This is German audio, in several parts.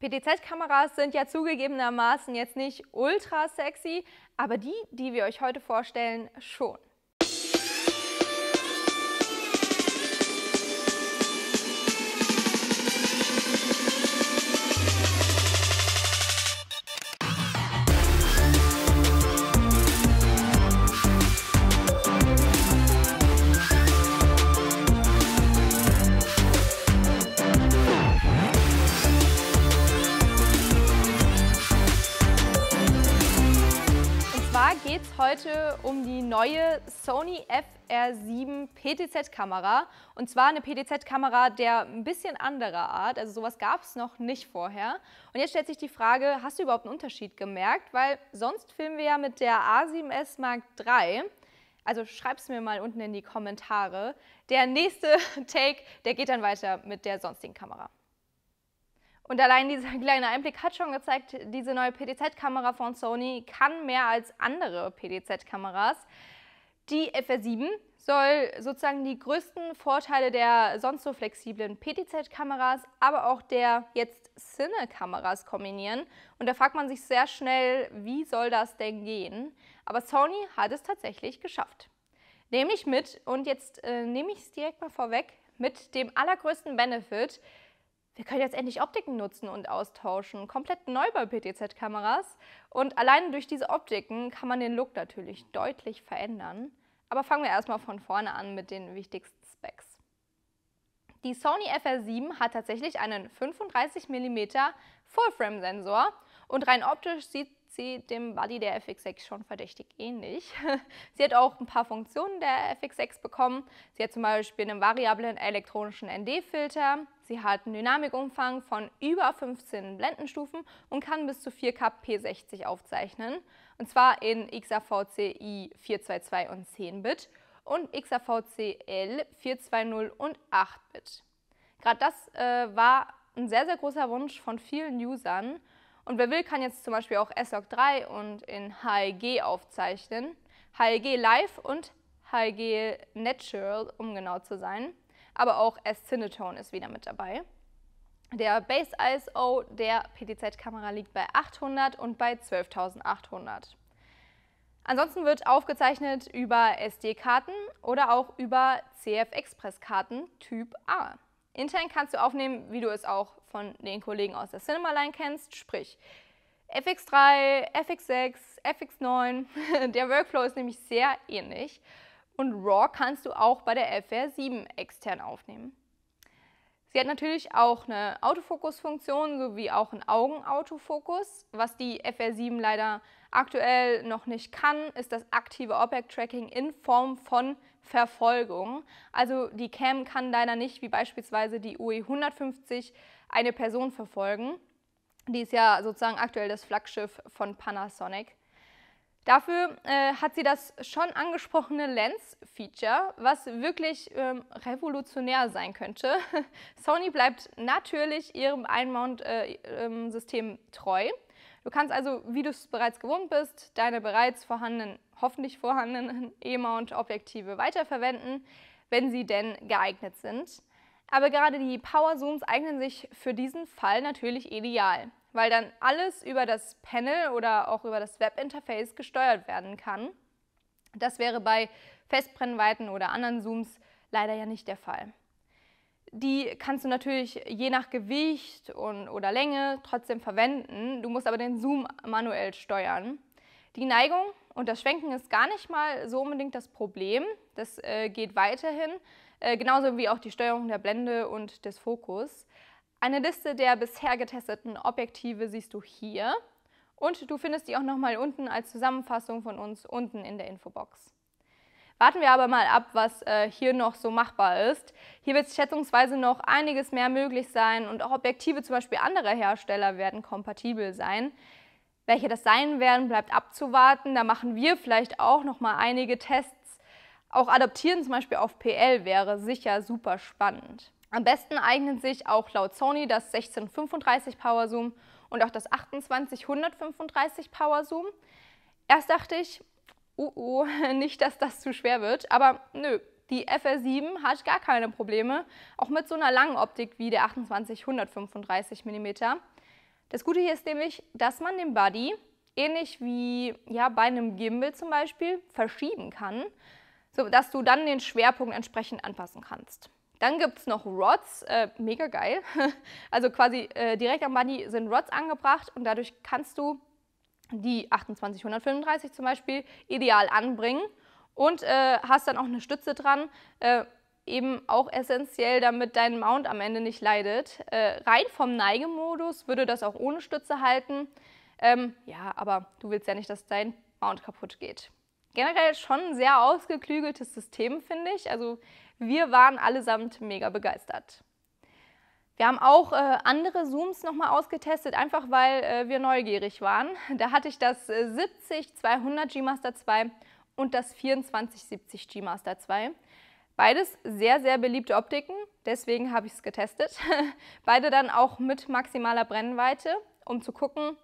PTZ-Kameras sind ja zugegebenermaßen jetzt nicht ultra sexy, aber die, die wir euch heute vorstellen, schon. heute um die neue Sony FR7 PTZ-Kamera. Und zwar eine PTZ-Kamera der ein bisschen anderer Art. Also sowas gab es noch nicht vorher. Und jetzt stellt sich die Frage, hast du überhaupt einen Unterschied gemerkt? Weil sonst filmen wir ja mit der A7S Mark III. Also schreib's mir mal unten in die Kommentare. Der nächste Take, der geht dann weiter mit der sonstigen Kamera. Und allein dieser kleine Einblick hat schon gezeigt, diese neue PDZ-Kamera von Sony kann mehr als andere PDZ-Kameras. Die FR7 soll sozusagen die größten Vorteile der sonst so flexiblen pdz kameras aber auch der jetzt Cine-Kameras kombinieren. Und da fragt man sich sehr schnell, wie soll das denn gehen? Aber Sony hat es tatsächlich geschafft. Nehme ich mit, und jetzt äh, nehme ich es direkt mal vorweg, mit dem allergrößten Benefit, wir können jetzt endlich Optiken nutzen und austauschen, komplett neu bei PTZ-Kameras. Und allein durch diese Optiken kann man den Look natürlich deutlich verändern. Aber fangen wir erstmal von vorne an mit den wichtigsten Specs. Die Sony FR7 hat tatsächlich einen 35 mm Full-Frame-Sensor und rein optisch sieht sie dem Buddy der FX6 schon verdächtig ähnlich. sie hat auch ein paar Funktionen der FX6 bekommen. Sie hat zum Beispiel einen variablen elektronischen ND-Filter, sie hat einen Dynamikumfang von über 15 Blendenstufen und kann bis zu 4K P60 aufzeichnen, und zwar in XAVC i 422 und 10-Bit und XAVC l 420 und 8-Bit. Gerade das äh, war ein sehr, sehr großer Wunsch von vielen Usern und wer will, kann jetzt zum Beispiel auch s 3 und in HEG aufzeichnen. HEG Live und HEG Natural, um genau zu sein. Aber auch S-Cinetone ist wieder mit dabei. Der Base ISO der PTZ-Kamera liegt bei 800 und bei 12.800. Ansonsten wird aufgezeichnet über SD-Karten oder auch über CF-Express-Karten Typ A. Intern kannst du aufnehmen, wie du es auch von den Kollegen aus der Cinema Line kennst, sprich FX3, FX6, FX9. der Workflow ist nämlich sehr ähnlich. Und RAW kannst du auch bei der FR7 extern aufnehmen. Sie hat natürlich auch eine Autofokusfunktion sowie auch einen Augenautofokus. Was die FR7 leider aktuell noch nicht kann, ist das aktive Object Tracking in Form von Verfolgung. Also die Cam kann leider nicht, wie beispielsweise die UE 150, eine Person verfolgen. Die ist ja sozusagen aktuell das Flaggschiff von Panasonic. Dafür äh, hat sie das schon angesprochene Lens-Feature, was wirklich ähm, revolutionär sein könnte. Sony bleibt natürlich ihrem Einmount-System äh, treu Du kannst also, wie du es bereits gewohnt bist, deine bereits vorhandenen, hoffentlich vorhandenen E-Mount-Objektive weiterverwenden, wenn sie denn geeignet sind. Aber gerade die Power Zooms eignen sich für diesen Fall natürlich ideal, weil dann alles über das Panel oder auch über das Webinterface gesteuert werden kann. Das wäre bei Festbrennweiten oder anderen Zooms leider ja nicht der Fall. Die kannst du natürlich je nach Gewicht und, oder Länge trotzdem verwenden. Du musst aber den Zoom manuell steuern. Die Neigung und das Schwenken ist gar nicht mal so unbedingt das Problem. Das äh, geht weiterhin, äh, genauso wie auch die Steuerung der Blende und des Fokus. Eine Liste der bisher getesteten Objektive siehst du hier und du findest die auch nochmal unten als Zusammenfassung von uns unten in der Infobox. Warten wir aber mal ab, was äh, hier noch so machbar ist. Hier wird schätzungsweise noch einiges mehr möglich sein und auch Objektive zum Beispiel anderer Hersteller werden kompatibel sein. Welche das sein werden, bleibt abzuwarten. Da machen wir vielleicht auch noch mal einige Tests. Auch adaptieren zum Beispiel auf PL wäre sicher super spannend. Am besten eignen sich auch laut Sony das 1635 Power Zoom und auch das 28135 Power Zoom. Erst dachte ich, oh oh, nicht, dass das zu schwer wird. Aber nö, die FR7 hat gar keine Probleme, auch mit so einer langen Optik wie der 28-135 mm. Das Gute hier ist nämlich, dass man den Body, ähnlich wie ja, bei einem Gimbal zum Beispiel, verschieben kann, sodass du dann den Schwerpunkt entsprechend anpassen kannst. Dann gibt es noch Rods, äh, mega geil. also quasi äh, direkt am Body sind Rods angebracht und dadurch kannst du die 2835 zum Beispiel ideal anbringen und äh, hast dann auch eine Stütze dran, äh, eben auch essentiell, damit dein Mount am Ende nicht leidet. Äh, rein vom Neigemodus würde das auch ohne Stütze halten. Ähm, ja, aber du willst ja nicht, dass dein Mount kaputt geht. Generell schon ein sehr ausgeklügeltes System, finde ich. Also wir waren allesamt mega begeistert. Wir haben auch äh, andere Zooms nochmal ausgetestet, einfach weil äh, wir neugierig waren. Da hatte ich das 70-200 äh, G-Master 2 und das 24-70 G-Master 2. Beides sehr, sehr beliebte Optiken, deswegen habe ich es getestet. Beide dann auch mit maximaler Brennweite, um zu gucken,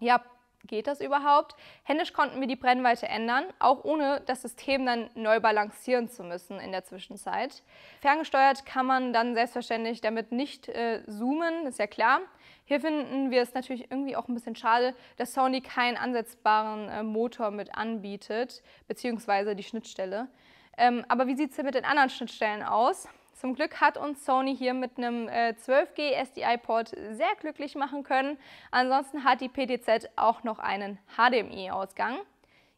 ja, Geht das überhaupt? Händisch konnten wir die Brennweite ändern, auch ohne das System dann neu balancieren zu müssen in der Zwischenzeit. Ferngesteuert kann man dann selbstverständlich damit nicht äh, zoomen, ist ja klar. Hier finden wir es natürlich irgendwie auch ein bisschen schade, dass Sony keinen ansetzbaren äh, Motor mit anbietet, beziehungsweise die Schnittstelle. Ähm, aber wie sieht es denn mit den anderen Schnittstellen aus? Zum Glück hat uns Sony hier mit einem 12G äh, SDI-Port sehr glücklich machen können. Ansonsten hat die PTZ auch noch einen HDMI-Ausgang.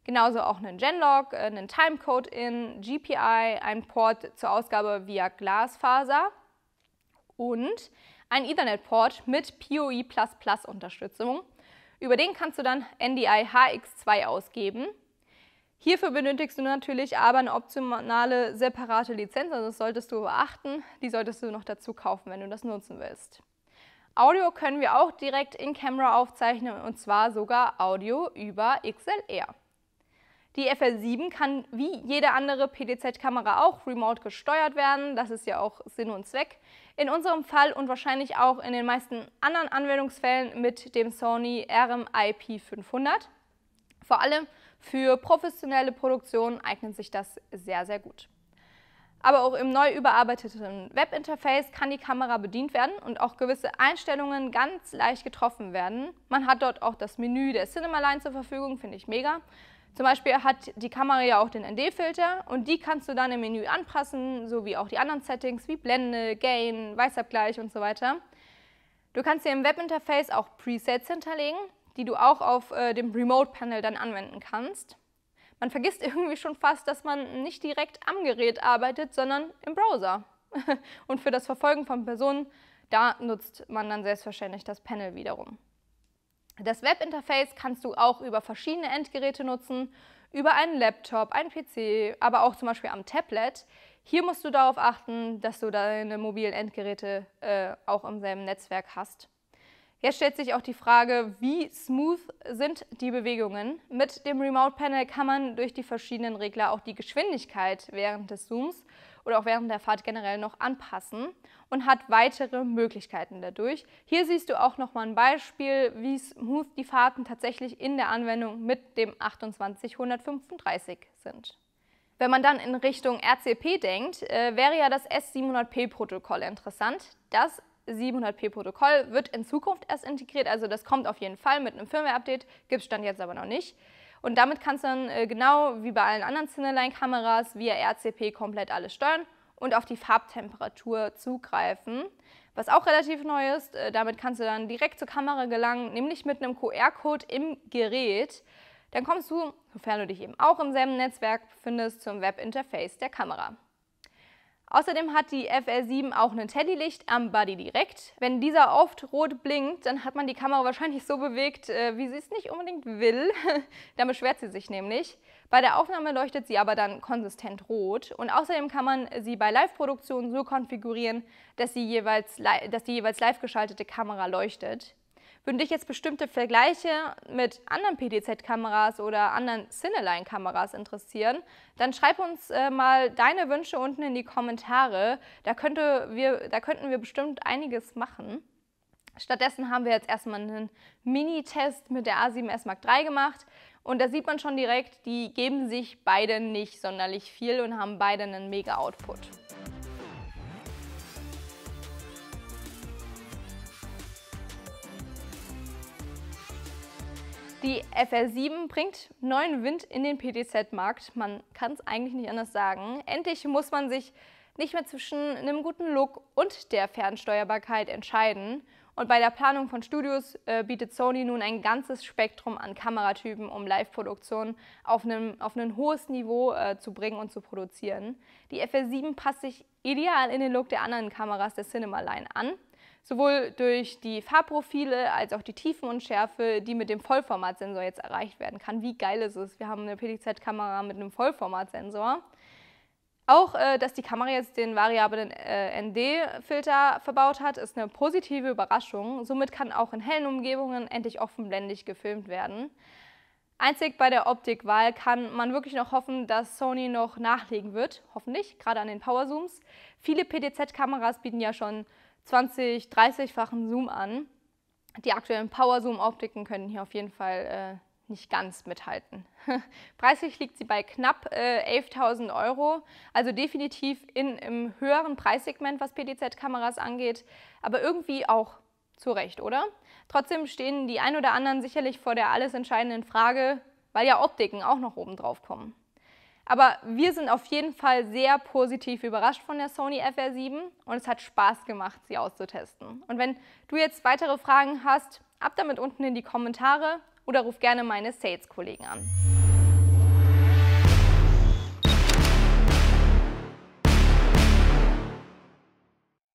Genauso auch einen Genlog, äh, einen Timecode-In, GPI, einen Port zur Ausgabe via Glasfaser und einen Ethernet-Port mit PoE++ Unterstützung. Über den kannst du dann NDI HX2 ausgeben Hierfür benötigst du natürlich aber eine optionale separate Lizenz, also das solltest du beachten. Die solltest du noch dazu kaufen, wenn du das nutzen willst. Audio können wir auch direkt in Camera aufzeichnen und zwar sogar Audio über XLR. Die FL7 kann wie jede andere PDZ-Kamera auch remote gesteuert werden, das ist ja auch Sinn und Zweck. In unserem Fall und wahrscheinlich auch in den meisten anderen Anwendungsfällen mit dem Sony RMIP 500 vor allem für professionelle Produktionen eignet sich das sehr, sehr gut. Aber auch im neu überarbeiteten Webinterface kann die Kamera bedient werden und auch gewisse Einstellungen ganz leicht getroffen werden. Man hat dort auch das Menü der Cinema Line zur Verfügung, finde ich mega. Zum Beispiel hat die Kamera ja auch den ND-Filter und die kannst du dann im Menü anpassen, sowie auch die anderen Settings wie Blende, Gain, Weißabgleich und so weiter. Du kannst dir im Webinterface auch Presets hinterlegen die du auch auf äh, dem Remote-Panel dann anwenden kannst. Man vergisst irgendwie schon fast, dass man nicht direkt am Gerät arbeitet, sondern im Browser. Und für das Verfolgen von Personen, da nutzt man dann selbstverständlich das Panel wiederum. Das Webinterface kannst du auch über verschiedene Endgeräte nutzen, über einen Laptop, einen PC, aber auch zum Beispiel am Tablet. Hier musst du darauf achten, dass du deine mobilen Endgeräte äh, auch im selben Netzwerk hast. Jetzt stellt sich auch die Frage, wie smooth sind die Bewegungen? Mit dem Remote Panel kann man durch die verschiedenen Regler auch die Geschwindigkeit während des Zooms oder auch während der Fahrt generell noch anpassen und hat weitere Möglichkeiten dadurch. Hier siehst du auch nochmal ein Beispiel, wie smooth die Fahrten tatsächlich in der Anwendung mit dem 28135 sind. Wenn man dann in Richtung RCP denkt, äh, wäre ja das S700P-Protokoll interessant. Das 700p-Protokoll wird in Zukunft erst integriert, also das kommt auf jeden Fall mit einem Firmware-Update, gibt es Stand jetzt aber noch nicht. Und damit kannst du dann äh, genau wie bei allen anderen Cineline-Kameras via RCP komplett alles steuern und auf die Farbtemperatur zugreifen. Was auch relativ neu ist, äh, damit kannst du dann direkt zur Kamera gelangen, nämlich mit einem QR-Code im Gerät. Dann kommst du, sofern du dich eben auch im selben Netzwerk befindest, zum Webinterface der Kamera. Außerdem hat die FR7 auch ein Teddylicht am Buddy direkt. Wenn dieser oft rot blinkt, dann hat man die Kamera wahrscheinlich so bewegt, äh, wie sie es nicht unbedingt will. dann beschwert sie sich nämlich. Bei der Aufnahme leuchtet sie aber dann konsistent rot. Und außerdem kann man sie bei Live-Produktionen so konfigurieren, dass, sie jeweils, dass die jeweils live geschaltete Kamera leuchtet. Würden dich jetzt bestimmte Vergleiche mit anderen PDZ-Kameras oder anderen Cineline-Kameras interessieren, dann schreib uns äh, mal deine Wünsche unten in die Kommentare. Da, könnte wir, da könnten wir bestimmt einiges machen. Stattdessen haben wir jetzt erstmal einen Mini-Test mit der A7S Mark III gemacht und da sieht man schon direkt, die geben sich beide nicht sonderlich viel und haben beide einen mega Output. Die FR7 bringt neuen Wind in den PTZ-Markt. Man kann es eigentlich nicht anders sagen. Endlich muss man sich nicht mehr zwischen einem guten Look und der Fernsteuerbarkeit entscheiden. Und bei der Planung von Studios äh, bietet Sony nun ein ganzes Spektrum an Kameratypen, um Live-Produktionen auf, auf ein hohes Niveau äh, zu bringen und zu produzieren. Die FR7 passt sich ideal in den Look der anderen Kameras der Cinema Line an sowohl durch die Farbprofile als auch die Tiefenunschärfe, die mit dem Vollformatsensor jetzt erreicht werden kann. Wie geil ist es? Wir haben eine PDZ-Kamera mit einem Vollformatsensor. Auch, äh, dass die Kamera jetzt den variablen äh, ND-Filter verbaut hat, ist eine positive Überraschung. Somit kann auch in hellen Umgebungen endlich offenblendig gefilmt werden. Einzig bei der Optikwahl kann man wirklich noch hoffen, dass Sony noch nachlegen wird. Hoffentlich, gerade an den Powerzooms. Viele PDZ-Kameras bieten ja schon 20, 30-fachen Zoom an. Die aktuellen Power-Zoom-Optiken können hier auf jeden Fall äh, nicht ganz mithalten. Preislich liegt sie bei knapp äh, 11.000 Euro, also definitiv in, im höheren Preissegment, was PDZ-Kameras angeht, aber irgendwie auch zu Recht, oder? Trotzdem stehen die ein oder anderen sicherlich vor der alles entscheidenden Frage, weil ja Optiken auch noch oben drauf kommen. Aber wir sind auf jeden Fall sehr positiv überrascht von der Sony FR7 und es hat Spaß gemacht, sie auszutesten. Und wenn du jetzt weitere Fragen hast, ab damit unten in die Kommentare oder ruf gerne meine Sales-Kollegen an.